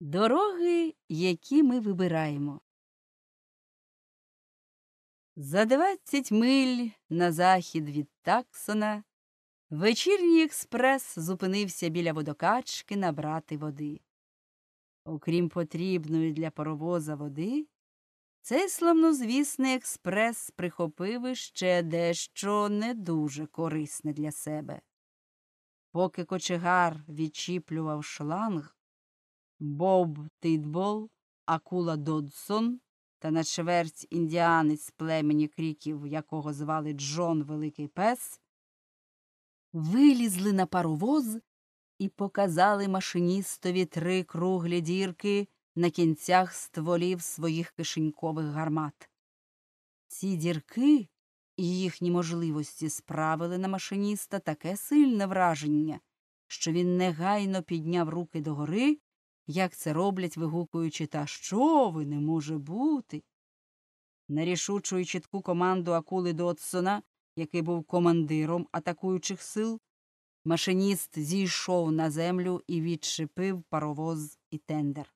Дороги, які ми вибираємо. За двадцять миль на захід від Таксона вечірній експрес зупинився біля водокачки набрати води. Окрім потрібної для паровоза води, цей славнозвісний експрес прихопив іще дещо не дуже корисне для себе. Поки кочегар відчіплював шланг. Боб Титбол, Акула Додсон та на чверть індіанець племені кріків, якого звали Джон Великий Пес, вилізли на паровоз і показали машиністові три круглі дірки на кінцях стволів своїх кишенькових гармат. Ці дірки і їхні можливості справили на машиніста таке сильне враження, що він негайно підняв руки догори як це роблять, вигукуючи та що ви не може бути. На рішучу і чітку команду акули Дотсона, який був командиром атакуючих сил, машиніст зійшов на землю і відшипив паровоз і тендер.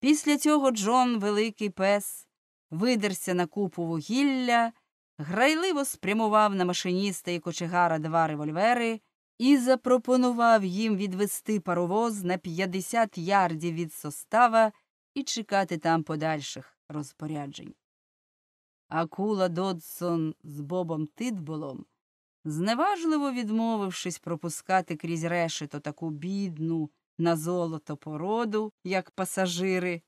Після цього Джон, великий пес, видерся на купу вугілля, грайливо спрямував на машиніста і кочегара два револьвери і запропонував їм відвести паровоз на 50 ярдів від состава і чекати там подальших розпоряджень. Акула Додсон з Бобом Титболом, зневажливо відмовившись пропускати крізь решето таку бідну на золото породу, як пасажири,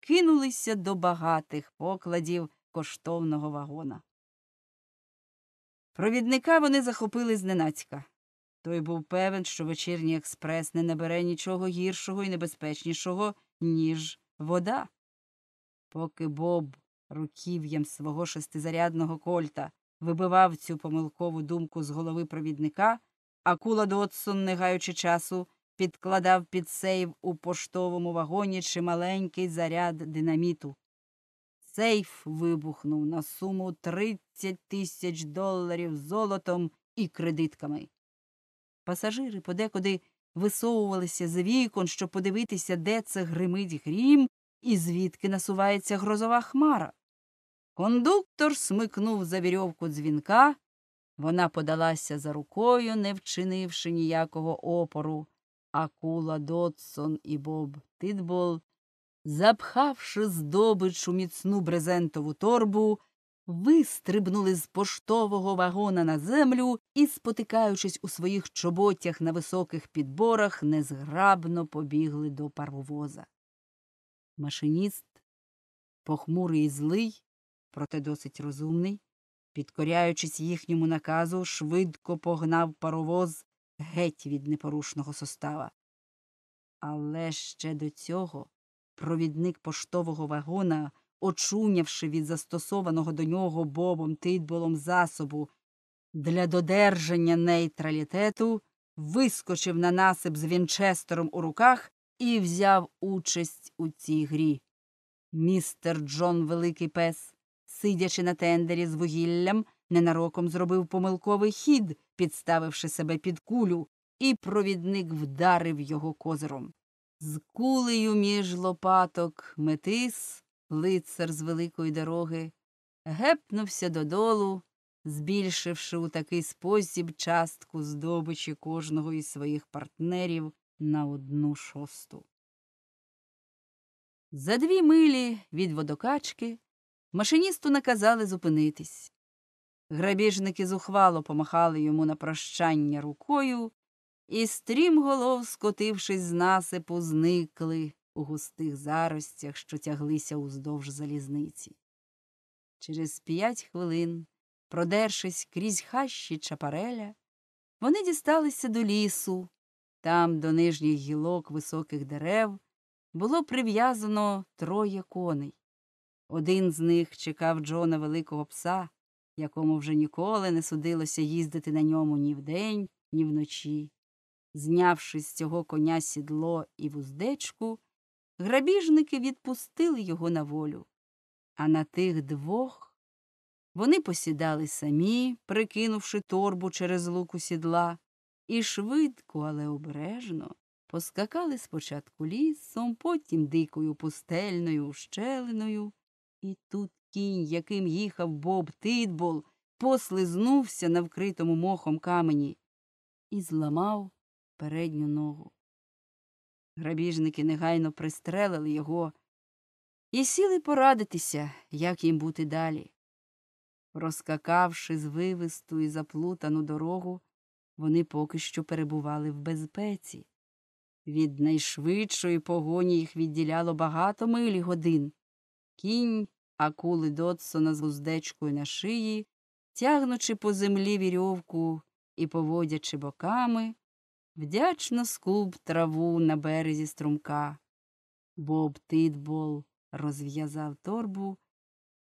кинулися до багатих покладів коштовного вагона. Провідника вони захопили зненацька. Той був певен, що вечірній експрес не набере нічого гіршого і небезпечнішого, ніж вода. Поки Боб руків'ям свого шестизарядного кольта вибивав цю помилкову думку з голови провідника, акула Дотсон, не гаючи часу, підкладав під сейф у поштовому вагоні чималенький заряд динаміту. Сейф вибухнув на суму 30 тисяч доларів золотом і кредитками. Пасажири подекуди висовувалися з вікон, щоб подивитися, де це гримить грім і звідки насувається грозова хмара. Кондуктор смикнув за вірьовку дзвінка. Вона подалася за рукою, не вчинивши ніякого опору. А Кула Додсон і Боб Титбол, запхавши здобич у міцну брезентову торбу, вистрибнули з поштового вагона на землю і, спотикаючись у своїх чоботях на високих підборах, незграбно побігли до паровоза. Машиніст, похмурий і злий, проте досить розумний, підкоряючись їхньому наказу, швидко погнав паровоз геть від непорушного состава. Але ще до цього провідник поштового вагона очунявши від застосованого до нього бобом Титболом засобу для додержання нейтралітету, вискочив на насип з Вінчестером у руках і взяв участь у цій грі. Містер Джон Великий Пес, сидячи на тендері з вугіллям, ненароком зробив помилковий хід, підставивши себе під кулю, і провідник вдарив його козиром. З кулею між лопаток метис лицар з великої дороги, гепнувся додолу, збільшивши у такий спосіб частку здобичі кожного із своїх партнерів на одну шосту. За дві милі від водокачки машиністу наказали зупинитись. Грабіжники зухвало помахали йому на прощання рукою і, стрімголов, скотившись з насипу, зникли, у густих заростях, що тяглися уздовж залізниці. Через п'ять хвилин, продершись крізь хащі чапареля, вони дісталися до лісу. Там, до нижніх гілок високих дерев, було прив'язано троє коней. Один з них чекав Джона великого пса, якому вже ніколи не судилося їздити на ньому ні вдень, ні вночі. Знявши з цього коня сідло і вуздечку, грабіжники відпустили його на волю. А на тих двох вони посідали самі, прикинувши торбу через луку сідла, і швидко, але обережно поскакали спочатку лісом, потім дикою пустельною ущелиною. І тут кінь, яким їхав Боб Титбол, послизнувся на вкритому мохом камені і зламав передню ногу. Грабіжники негайно пристрелили його і сіли порадитися, як їм бути далі. Розкакавши звивисту і заплутану дорогу, вони поки що перебували в безпеці. Від найшвидшої погоні їх відділяло багато милі годин. Кінь, акули Дотсона з гуздечкою на шиї, тягнучи по землі вірьовку і поводячи боками, вдячно скуб траву на березі струмка. Боб Титбол розв'язав торбу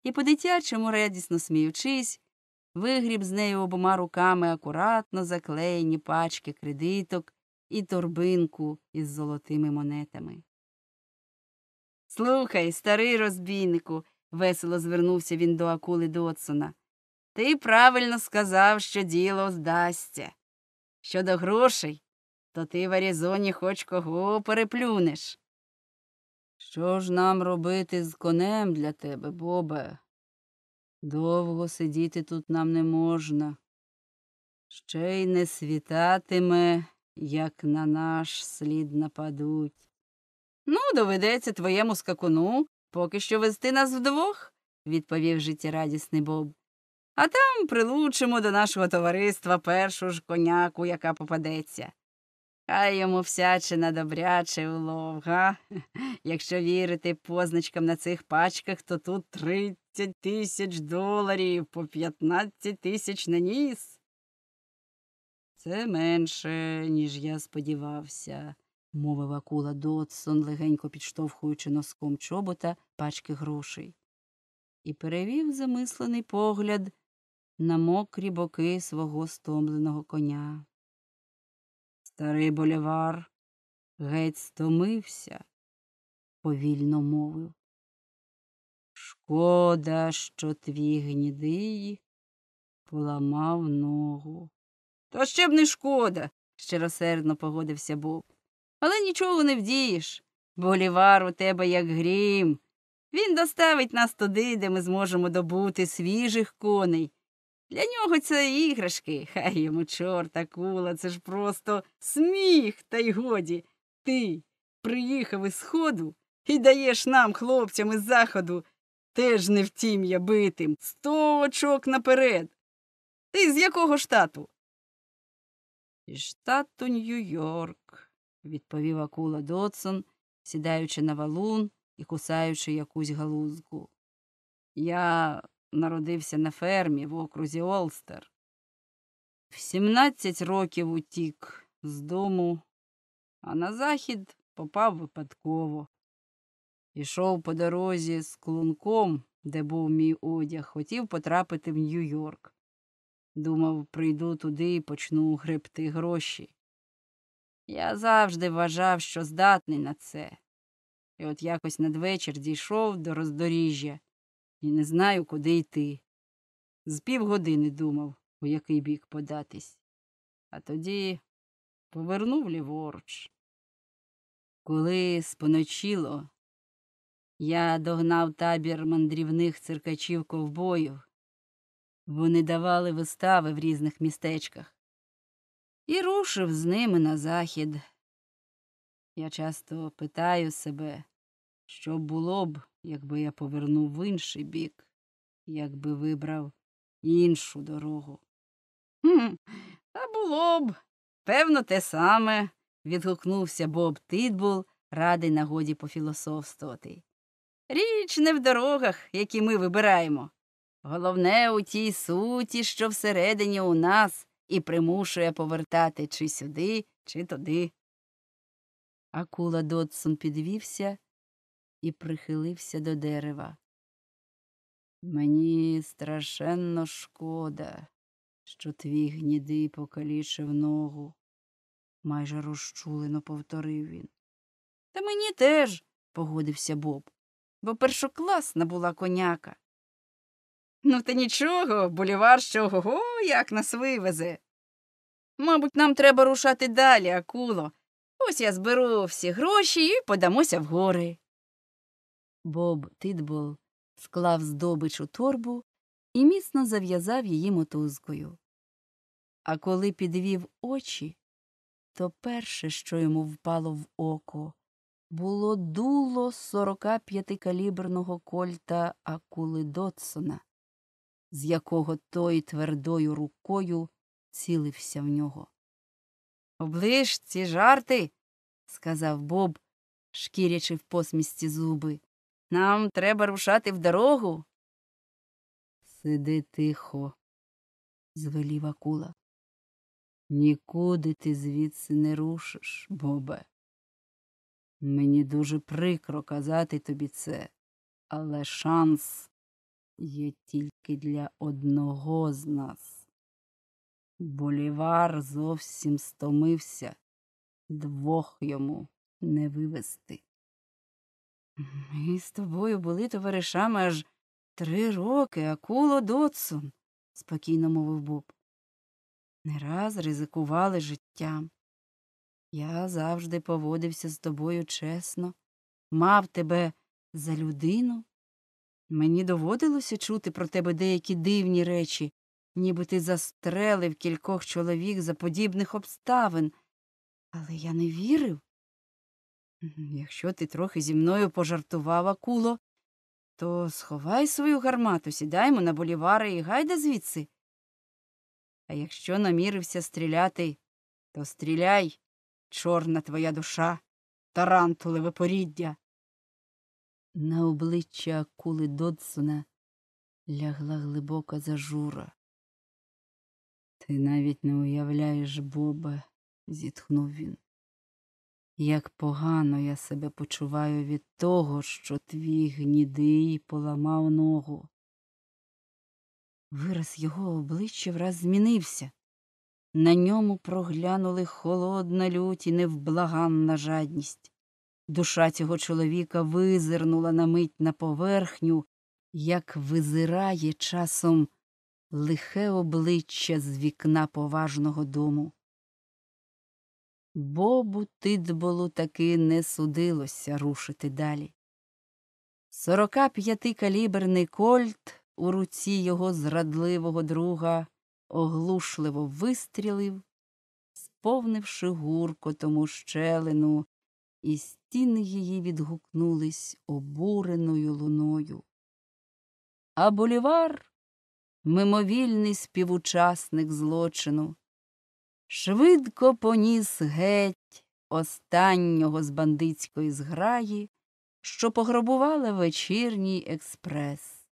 і, по дитячому радісно сміючись, вигріб з нею обома руками акуратно заклеєні пачки кредиток і торбинку із золотими монетами. Слухай, старий розбійнику, весело звернувся він до акули Дотсона. Ти правильно сказав, що діло здасться. Щодо грошей, то ти в Арізоні хоч кого переплюнеш. Що ж нам робити з конем для тебе, Бобе? Довго сидіти тут нам не можна. Ще й не світатиме, як на наш слід нападуть. Ну, доведеться твоєму скакуну поки що вести нас вдвох, відповів життєрадісний Боб. А там прилучимо до нашого товариства першу ж коняку, яка попадеться. А йому всячина добряче улов, га? Якщо вірити позначкам на цих пачках, то тут тридцять тисяч доларів по п'ятнадцять тисяч на ніс. Це менше, ніж я сподівався, мовив акула Додсон, легенько підштовхуючи носком чобота пачки грошей, і перевів замислений погляд на мокрі боки свого стомленого коня. Старий болівар геть стомився, повільно мовив. Шкода, що твій гнідий поламав ногу. То ще б не шкода, щиросердно погодився Боб. Але нічого не вдієш. Болівар у тебе як грім. Він доставить нас туди, де ми зможемо добути свіжих коней. Для нього це іграшки, хай йому чорта кула, це ж просто сміх, та й годі. Ти приїхав із Сходу і даєш нам, хлопцям із заходу, теж не втім я битим, сто очок наперед. Ти з якого штату? Із штату Нью-Йорк, відповів акула Додсон, сідаючи на валун і кусаючи якусь галузку. Я народився на фермі в окрузі Олстер. В 17 років утік з дому, а на захід попав випадково. Ішов по дорозі з клунком, де був мій одяг, хотів потрапити в Нью-Йорк. Думав, прийду туди і почну гребти гроші. Я завжди вважав, що здатний на це. І от якось надвечір дійшов до роздоріжжя і не знаю, куди йти. З півгодини думав, у який бік податись, а тоді повернув ліворуч. Коли споночило, я догнав табір мандрівних циркачів ковбоїв. Вони давали вистави в різних містечках і рушив з ними на захід. Я часто питаю себе, що було б, якби я повернув в інший бік, якби вибрав іншу дорогу. «Хм, Та було б, певно, те саме, відгукнувся Боб Титбул, радий нагоді пофілософствувати. Річ не в дорогах, які ми вибираємо. Головне у тій суті, що всередині у нас і примушує повертати чи сюди, чи туди. Акула Додсон підвівся і прихилився до дерева. Мені страшенно шкода, що твій гнідий покалічив ногу, майже розчулено повторив він. Та мені теж, погодився Боб, бо першокласна була коняка. Ну, та нічого, болівар що ого, як нас вивезе. Мабуть, нам треба рушати далі, акуло. Ось я зберу всі гроші і подамося в гори. Боб Титбол склав здобич у торбу і міцно зав'язав її мотузкою. А коли підвів очі, то перше, що йому впало в око, було дуло 45-каліберного кольта Акули Дотсона, з якого той твердою рукою цілився в нього. Оближ ці жарти, сказав Боб, шкірячи в посмісті зуби. Нам треба рушати в дорогу. Сиди тихо, звелів акула. Нікуди ти звідси не рушиш, бобе. Мені дуже прикро казати тобі це, але шанс є тільки для одного з нас. Болівар зовсім стомився, двох йому не вивести. Ми з тобою були товаришами аж три роки, акуло Дотсон, спокійно мовив Боб. Не раз ризикували життям. Я завжди поводився з тобою чесно, мав тебе за людину. Мені доводилося чути про тебе деякі дивні речі, ніби ти застрелив кількох чоловік за подібних обставин, але я не вірив. Якщо ти трохи зі мною пожартував, акуло, то сховай свою гармату, сідаймо на болівари і гайда звідси. А якщо намірився стріляти, то стріляй, чорна твоя душа, тарантулеве поріддя. На обличчя акули Додсона лягла глибока зажура. Ти навіть не уявляєш Боба, зітхнув він. Як погано я себе почуваю від того, що твій гнідий поламав ногу. Вираз його обличчя враз змінився. На ньому проглянули холодна лють і невблаганна жадність. Душа цього чоловіка визирнула на мить на поверхню, як визирає часом лихе обличчя з вікна поважного дому. Бобу Тидболу таки не судилося рушити далі. Сорока п'ятикаліберний Кольт у руці його зрадливого друга оглушливо вистрілив, сповнивши гуркотом щелину, і стіни її відгукнулись обуреною луною. А болівар мимовільний співучасник злочину швидко поніс геть останнього з бандитської зграї, що пограбувала вечірній експрес.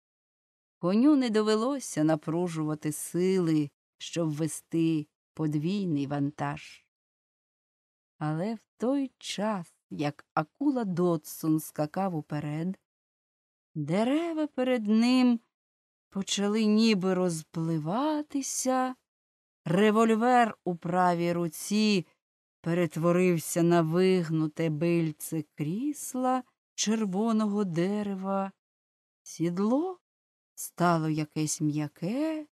Коню не довелося напружувати сили, щоб вести подвійний вантаж. Але в той час, як акула Дотсон скакав уперед, дерева перед ним почали ніби розпливатися. Револьвер у правій руці перетворився на вигнуте бильце крісла червоного дерева, сідло стало якесь м'яке,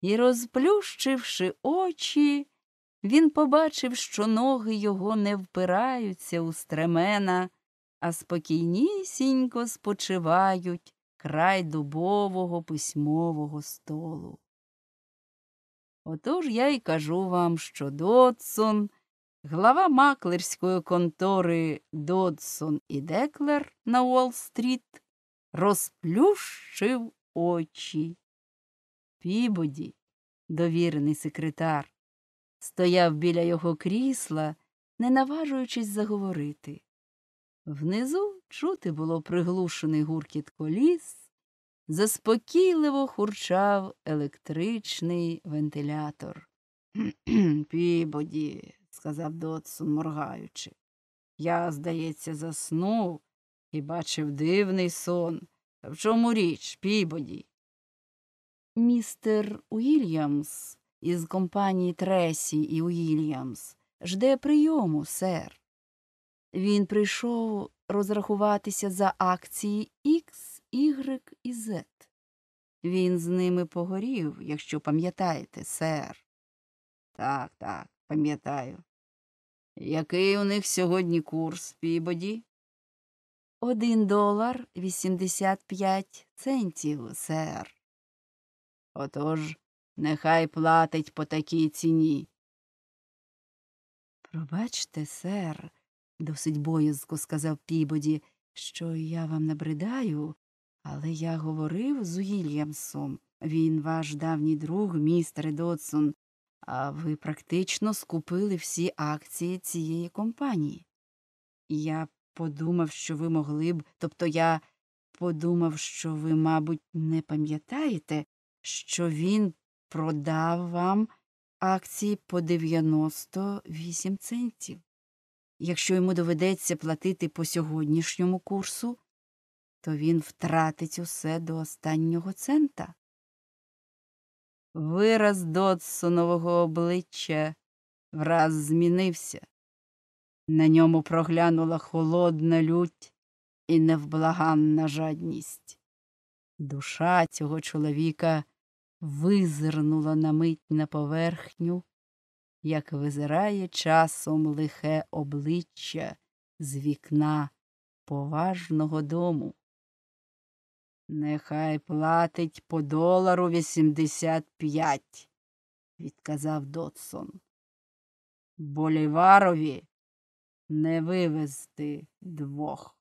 і, розплющивши очі, він побачив, що ноги його не впираються у стремена, а спокійнісінько спочивають край дубового письмового столу. Отож я й кажу вам, що Додсон, глава маклерської контори Додсон і Деклер на Уолл-стріт розплющив очі. Пібоді, довірений секретар, стояв біля його крісла, не наважуючись заговорити. Внизу чути було приглушений гуркіт коліс заспокійливо хурчав електричний вентилятор. Пібоді, сказав Дотсон, моргаючи. Я, здається, заснув і бачив дивний сон. В чому річ, Пібоді? Містер Уільямс із компанії Тресі і Уільямс жде прийому, сер. Він прийшов розрахуватися за акції X Y і Z. Він з ними погорів, якщо пам'ятаєте, сер. Так, так, пам'ятаю. Який у них сьогодні курс Пібоді? Один долар вісімдесят п'ять центів, сер. Отож, нехай платить по такій ціні. Пробачте, сер, досить боязко сказав Пібоді, що я вам набридаю, але я говорив з Уільямсом. Він ваш давній друг, містер Додсон, а ви практично скупили всі акції цієї компанії. Я подумав, що ви могли б, тобто я подумав, що ви, мабуть, не пам'ятаєте, що він продав вам акції по 98 центів. Якщо йому доведеться платити по сьогоднішньому курсу, то він втратить усе до останнього цента. Вираз Додсонового обличчя враз змінився. На ньому проглянула холодна лють і невблаганна жадність. Душа цього чоловіка визирнула на мить на поверхню, як визирає часом лихе обличчя з вікна поважного дому. Нехай платить по долару вісімдесят п'ять, відказав Додсон. Боліварові не вивезти двох.